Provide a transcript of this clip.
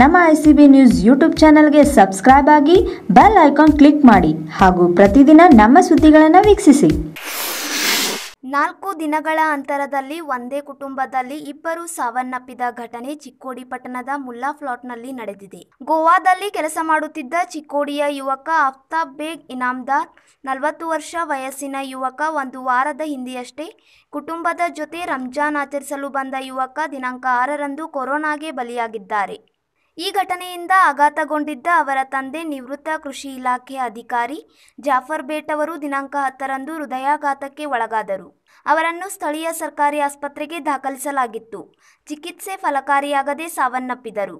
ನಮ್ಮ I C B news YouTube ಚಾನಲ್ಗೆ subscribe ಆಗಿ ಬೆಲ್ ಐಕಾನ್ ಕ್ಲಿಕ್ ಮಾಡಿ ಹಾಗೂ ಪ್ರತಿದಿನ ನಮ್ಮ ಸುದ್ದಿಗಳನ್ನು ವೀಕ್ಷಿಸಿ ನಾಲ್ಕು ದಿನಗಳ ಅಂತರದಲ್ಲಿ ಒಂದೇ ಕುಟುಂಬದಲ್ಲಿ ಇಬ್ಬರು ಸಾವನ್ನಪ್ಪಿದ ಘಟನೆ ಚಿಕ್ಕೋಡಿ ಪಟ್ಟಣದ ಮುಲ್ಲಾ ಫ್ಲಾಟ್ನಲ್ಲಿ ನಡೆದಿದೆ ಗೋವಾದಲ್ಲಿ ಕೆಲಸ ಮಾಡುತ್ತಿದ್ದ ಚಿಕ್ಕೋಡಿಯ ಯುವಕ ಅಫ್ತಾಬ್ ಬೇಗ್ ಇನಾಮ್ದಾರ್ ನಲವತ್ತು ವರ್ಷ ವಯಸ್ಸಿನ ಯುವಕ ಒಂದು ವಾರದ ಹಿಂದೆಯಷ್ಟೇ ಕುಟುಂಬದ ಜೊತೆ ರಂಜಾನ್ ಆಚರಿಸಲು ಬಂದ ಯುವಕ ದಿನಾಂಕ ಆರರಂದು ಕೊರೋನಾಗೆ ಬಲಿಯಾಗಿದ್ದಾರೆ ಈ ಘಟನೆಯಿಂದ ಆಘಾತಗೊಂಡಿದ್ದ ಅವರ ತಂದೆ ನಿವೃತ್ತ ಕೃಷಿ ಇಲಾಖೆ ಅಧಿಕಾರಿ ಜಾಫರ್ ಬೇಟ್ ಅವರು ದಿನಾಂಕ ಹತ್ತರಂದು ಹೃದಯಾಘಾತಕ್ಕೆ ಒಳಗಾದರು ಅವರನ್ನು ಸ್ಥಳೀಯ ಸರ್ಕಾರಿ ಆಸ್ಪತ್ರೆಗೆ ದಾಖಲಿಸಲಾಗಿತ್ತು ಚಿಕಿತ್ಸೆ ಫಲಕಾರಿಯಾಗದೆ ಸಾವನ್ನಪ್ಪಿದರು